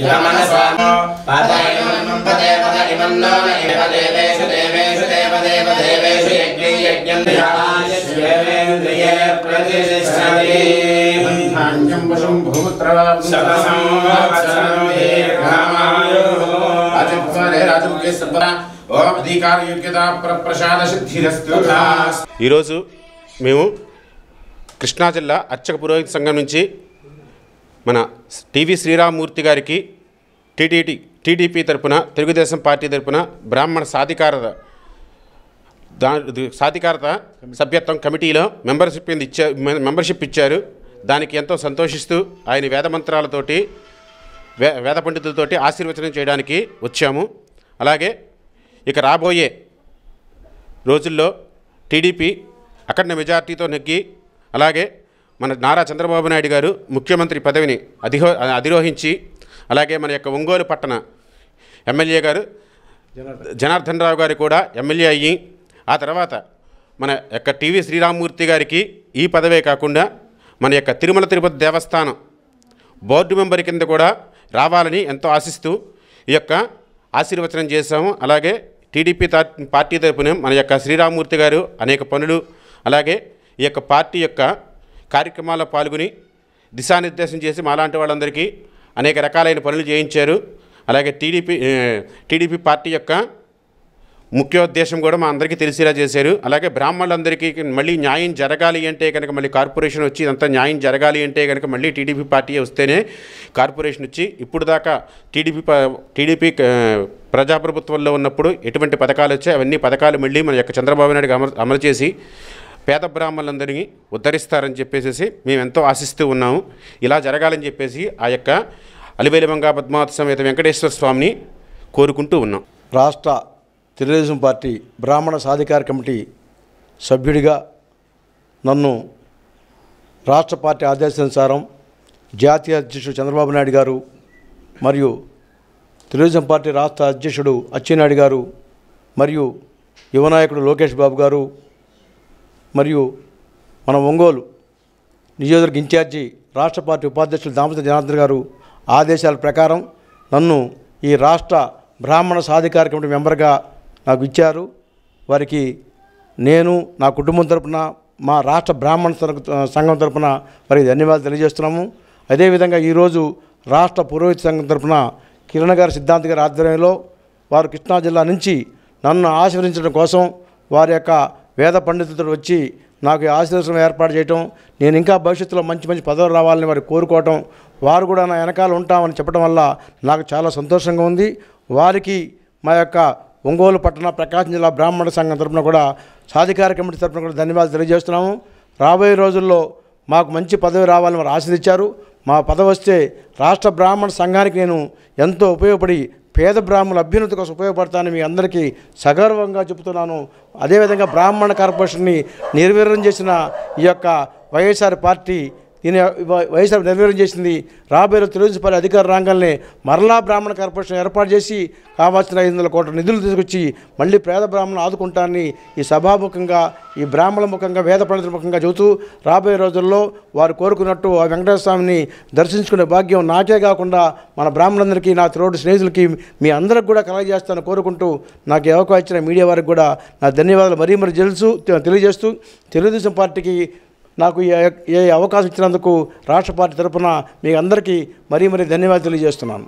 ఈరోజు మేము కృష్ణా జిల్లా అర్చక పురోహిత సంఘం నుంచి మన టీవీ శ్రీరామ్మూర్తి గారికి టీటీడీ టీడీపీ తరపున తెలుగుదేశం పార్టీ తరపున బ్రాహ్మణ సాధికారత దా సాధికారత సభ్యత్వం కమిటీలో మెంబర్షిప్ ఇచ్చారు మెంబర్షిప్ ఇచ్చారు దానికి ఎంతో సంతోషిస్తూ ఆయన వేద మంత్రాలతోటి వే వేద పండితులతోటి ఆశీర్వచనం చేయడానికి వచ్చాము అలాగే ఇక రాబోయే రోజుల్లో టీడీపీ అఖండ మెజార్టీతో నెగ్గి అలాగే మన నారా చంద్రబాబు నాయుడు గారు ముఖ్యమంత్రి పదవిని అధిహో అధిరోహించి అలాగే మన యొక్క ఒంగోలు పట్టణ ఎమ్మెల్యే గారు జనార్దన్ రావు గారు కూడా ఎమ్మెల్యే అయ్యి ఆ తర్వాత మన యొక్క టీవీ శ్రీరామ్మూర్తి గారికి ఈ పదవే కాకుండా మన యొక్క తిరుమల తిరుపతి దేవస్థానం బోర్డు మెంబర్ కింద కూడా రావాలని ఎంతో ఆశిస్తూ ఈ యొక్క ఆశీర్వచనం చేశాము అలాగే టీడీపీ పార్టీ తరపున మన యొక్క శ్రీరామ్మూర్తి గారు అనేక పనులు అలాగే ఈ యొక్క పార్టీ యొక్క కార్యక్రమాల్లో పాల్గొని దిశానిర్దేశం చేసి మాలాంటి వాళ్ళందరికీ అనేక రకాలైన పనులు చేయించారు అలాగే టీడీపీ టీడీపీ పార్టీ యొక్క ముఖ్యోద్దేశం కూడా మా అందరికీ తెలిసేలా చేశారు అలాగే బ్రాహ్మణులందరికీ మళ్ళీ న్యాయం జరగాలి అంటే కనుక మళ్ళీ కార్పొరేషన్ వచ్చి ఇదంతా న్యాయం జరగాలి అంటే కనుక మళ్ళీ టీడీపీ పార్టీ వస్తేనే కార్పొరేషన్ వచ్చి ఇప్పుడు దాకా టీడీపీ టీడీపీ ప్రజాప్రభుత్వంలో ఉన్నప్పుడు ఎటువంటి పథకాలు వచ్చాయి అవన్నీ పథకాలు మళ్ళీ మన యొక్క చంద్రబాబు నాయుడు అమలు అమలు చేసి పేద బ్రాహ్మణులందరినీ ఉద్ధరిస్తారని చెప్పేసి మేము ఎంతో ఆశిస్తూ ఉన్నాము ఇలా జరగాలని చెప్పేసి ఆ యొక్క బంగా పద్మావతి సమేత వెంకటేశ్వర స్వామిని కోరుకుంటూ ఉన్నాం రాష్ట్ర తెలుగుదేశం పార్టీ బ్రాహ్మణ సాధికార కమిటీ సభ్యుడిగా నన్ను రాష్ట్ర పార్టీ ఆదేశానుసారం జాతీయ అధ్యక్షుడు చంద్రబాబు నాయుడు గారు మరియు తెలుగుదేశం పార్టీ రాష్ట్ర అధ్యక్షుడు అచ్చెన్నాయుడు గారు మరియు యువనాయకుడు లోకేష్ బాబు గారు మరియు మన ఒంగోలు నియోజకవర్గ ఇన్ఛార్జి రాష్ట్ర పార్టీ ఉపాధ్యక్షులు దామోదర్ జనార్దన్ గారు ఆదేశాల ప్రకారం నన్ను ఈ రాష్ట్ర బ్రాహ్మణ సాధికార కమిటీ మెంబర్గా నాకు ఇచ్చారు వారికి నేను నా కుటుంబం తరపున మా రాష్ట్ర బ్రాహ్మణ సంఘం తరపున వారికి ధన్యవాదాలు తెలియజేస్తున్నాము అదేవిధంగా ఈరోజు రాష్ట్ర పురోహిత సంఘం తరపున కిరణ్ గారి సిద్ధాంత్ గారి ఆధ్వర్యంలో వారు కృష్ణా జిల్లా నుంచి నన్ను ఆశీర్వదించడం కోసం వారి యొక్క వేద పండితుడు వచ్చి నాకు ఆశీర్వచనం ఏర్పాటు చేయటం నేను ఇంకా భవిష్యత్తులో మంచి మంచి పదవులు రావాలని వారు కోరుకోవటం వారు కూడా నా వెనకాల ఉంటామని చెప్పడం వల్ల నాకు చాలా సంతోషంగా ఉంది వారికి మా యొక్క ఒంగోలు పట్టణ ప్రకాశం జిల్లా బ్రాహ్మణ సంఘం తరఫున కూడా సాధికార కమిటీ తరఫున కూడా ధన్యవాదాలు తెలియజేస్తున్నాము రాబోయే రోజుల్లో మాకు మంచి పదవి రావాలని వారు ఆశీర్దించారు మా పదవి వస్తే రాష్ట్ర బ్రాహ్మణ సంఘానికి నేను ఎంతో ఉపయోగపడి పేద బ్రాహ్మణుల అభ్యున్నతి కోసం ఉపయోగపడతానని మీ అందరికీ సగర్వంగా చెబుతున్నాను అదేవిధంగా బ్రాహ్మణ కార్పొరేషన్ని నిర్వీర్యం చేసిన ఈ యొక్క వైఎస్ఆర్ పార్టీ దీని వైఎస్ఆర్ నిర్వీర్యం చేసింది రాబోయే తెలుగుదేశం అధికార రాంగాన్ని మరలా బ్రాహ్మణ కార్పొరేషన్ ఏర్పాటు చేసి కావాల్సిన ఐదు వందల కోట్ల నిధులు తీసుకొచ్చి మళ్ళీ పేద బ్రాహ్మణ ఆదుకుంటారని ఈ సభాముఖంగా ఈ బ్రాహ్మణ ముఖంగా వేద పండితుల ముఖంగా చెబుతూ రాబోయే రోజుల్లో వారు కోరుకున్నట్టు ఆ వెంకటేశ్వరస్వామిని దర్శించుకునే భాగ్యం నాకే కాకుండా మన బ్రాహ్మణులందరికీ నా తోడు స్నేహితులకి మీ అందరికి కూడా కలగజేస్తాను కోరుకుంటూ నాకు అవకాశం ఇచ్చిన మీడియా వారికి కూడా నా ధన్యవాదాలు మరీ మరీ తెలుసు తెలియజేస్తూ తెలుగుదేశం పార్టీకి నాకు ఏ అవకాశం ఇచ్చినందుకు రాష్ట్ర పార్టీ తరఫున మీ అందరికీ మరీ మరీ ధన్యవాదాలు తెలియజేస్తున్నాను